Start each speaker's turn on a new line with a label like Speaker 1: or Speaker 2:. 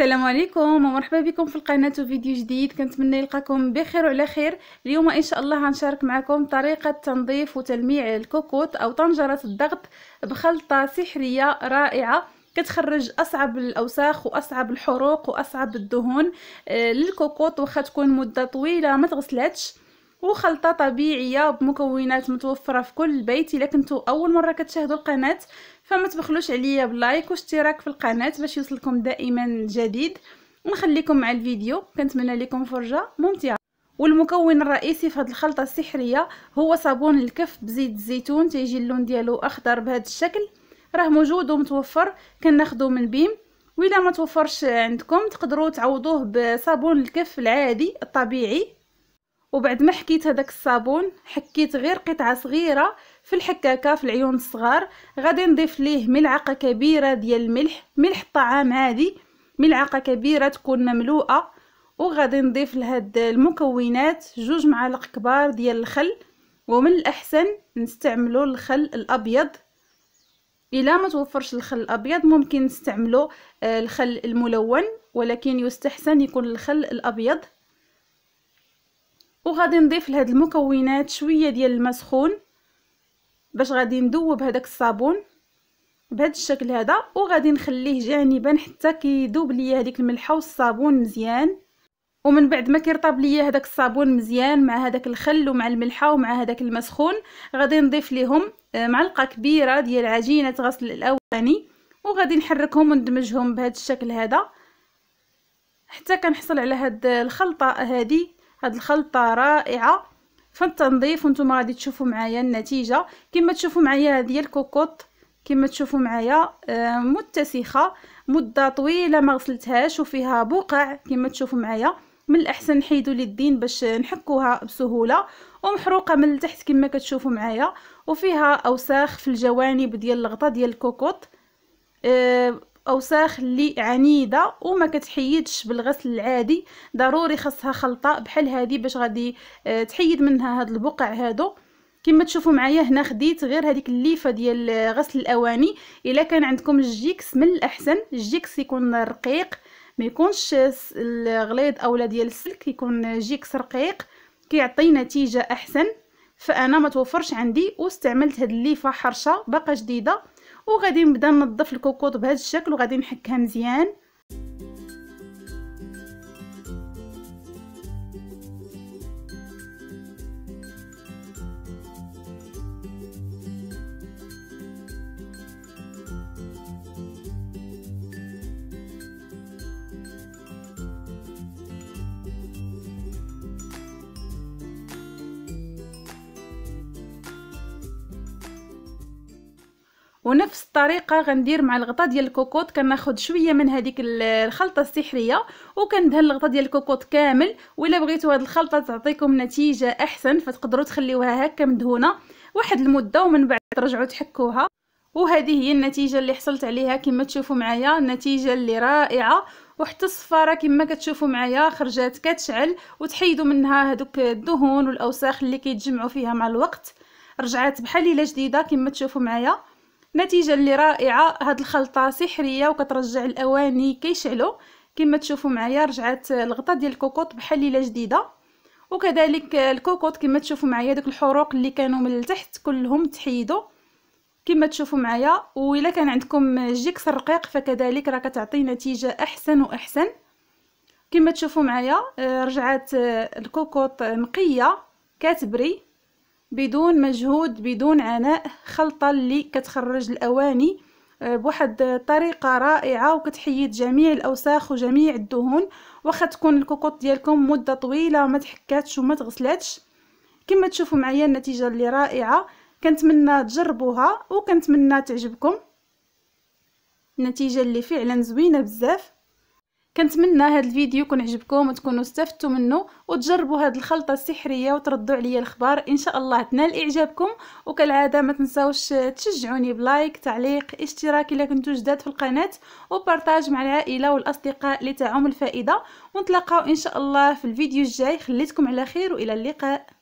Speaker 1: السلام عليكم ومرحبا بكم في القناه وفيديو جديد كنتمنى يلقاكم بخير وعلى خير اليوم ان شاء الله غنشارك معكم طريقه تنظيف وتلميع الكوكوت او طنجره الضغط بخلطه سحريه رائعه كتخرج اصعب الاوساخ واصعب الحروق واصعب الدهون آه، للكوكوط واخا تكون مده طويله ما تغسلتش وخلطه طبيعيه بمكونات متوفره في كل بيت الا كنتو اول مره كتشاهدوا القناه فما تبخلوش عليا باللايك واشتراك في القناه باش يوصلكم دائما الجديد ونخليكم مع الفيديو كنتمنى لكم فرجه ممتعه والمكون الرئيسي في هذه الخلطه السحريه هو صابون الكف بزيت الزيتون تيجي اللون ديالو اخضر بهذا الشكل راه موجود ومتوفر كناخذو من بيم وإلا ما توفرش عندكم تقدروا تعوضوه بصابون الكف العادي الطبيعي وبعد ما حكيت هذاك الصابون حكيت غير قطعه صغيره في الحكاكه في العيون الصغار غادي نضيف ليه ملعقه كبيره ديال الملح ملح طعام عادي ملعقه كبيره تكون مملوءه وغادي نضيف لهاد المكونات جوج معالق كبار ديال الخل ومن الاحسن نستعملو الخل الابيض الا ما توفرش الخل الابيض ممكن نستعملو آه، الخل الملون ولكن يستحسن يكون الخل الابيض وغادي نضيف لهاد المكونات شويه ديال الماء سخون باش غادي نذوب هذاك الصابون بهذا الشكل هذا وغادي نخليه جانبا حتى كيذوب ليا هذيك الملحه والصابون مزيان ومن بعد ما كيرطب ليا هذاك الصابون مزيان مع هذاك الخل ومع الملحه ومع هذاك المسخون غادي نضيف ليهم آه، معلقه كبيره ديال عجينه غسل الاواني وغادي نحركهم وندمجهم بهذا الشكل هذا حتى كنحصل على هاد الخلطه هذه هاد الخلطه رائعه فالتنظيف وانتم غادي تشوفوا معايا النتيجه كما تشوفوا معايا هذه الكوكوط كما تشوفوا معايا آه، متسخه مده طويله ما غسلتهاش وفيها بقع كما تشوفوا معايا من الاحسن نحيدوا اليدين باش نحكوها بسهوله ومحروقه من التحت كما كتشوفوا معايا وفيها اوساخ في الجوانب ديال الغطاء ديال الكوكوط آه، اوساخ اللي عنيده وما كتحيدش بالغسل العادي ضروري خاصها خلطه بحال هذه باش غادي آه، تحيد منها هاد البقع هادو كما تشوفوا معايا هنا خديت غير هذيك الليفه ديال غسل الاواني الا كان عندكم الجيكس من الاحسن الجيكس يكون رقيق ما يكونش الغليظ اولا ديال السلك يكون جيكس رقيق كيعطي نتيجه احسن فانا ما توفرش عندي واستعملت هاد الليفه حرشه باقا جديده وغادي نبدا ننظف الكوكوط بهذا الشكل وغادي نحكها مزيان ونفس الطريقه غندير مع الغطاء ديال الكوكوط كناخذ شويه من هذيك الخلطه السحريه وكندهن الغطاء ديال الكوكوط كامل ولا بغيتوا هذه الخلطه تعطيكم نتيجه احسن فتقدروا تخليوها هكا مدهونه واحد المده ومن بعد ترجعوا تحكوها وهذه هي النتيجه اللي حصلت عليها كما تشوفوا معايا النتيجه اللي رائعه وحتى الصفاره كما كتشوفوا معايا خرجات كتشعل وتحيدوا منها هذوك الدهون والاوساخ اللي كيتجمعوا فيها مع الوقت رجعات بحال الا جديده كما تشوفوا معايا نتيجه اللي رائعه هاد الخلطه سحريه وكترجع الاواني كيشعلوا كما تشوفوا معايا رجعت الغطا ديال الكوكوط بحال ليله جديده وكذلك الكوكوط كما تشوفوا معايا دوك الحروق اللي كانوا من التحت كلهم تحيدوا كما تشوفوا معايا وإلا كان عندكم جيكس الرقيق فكذلك راه كتعطي نتيجه احسن واحسن كما تشوفوا معايا رجعت الكوكوط نقيه كتبري بدون مجهود بدون عناء خلطة اللي كتخرج الأواني آه، بواحد طريقة رائعة وكتحيد جميع الأوساخ وجميع الدهون واخا تكون الكوكوط ديالكم مدة طويلة وما تحكاتش وما تغسلاتش كما تشوفوا معايا النتيجة اللي رائعة كنتمنى تجربوها وكنتمنى تعجبكم النتيجة اللي فعلا زوينة بزاف كنتمنى هذا الفيديو يكون عجبكم وتكونوا استفدتوا منه وتجربوا هذه الخلطه السحريه وتردوا عليا الاخبار ان شاء الله تنال اعجابكم وكالعاده ما تنساوش تشجعوني بلايك تعليق اشتراك الا كنتو جداد في القناه وبارطاج مع العائله والاصدقاء لتعم الفائده ونتلاقاو ان شاء الله في الفيديو الجاي خليتكم على خير والى اللقاء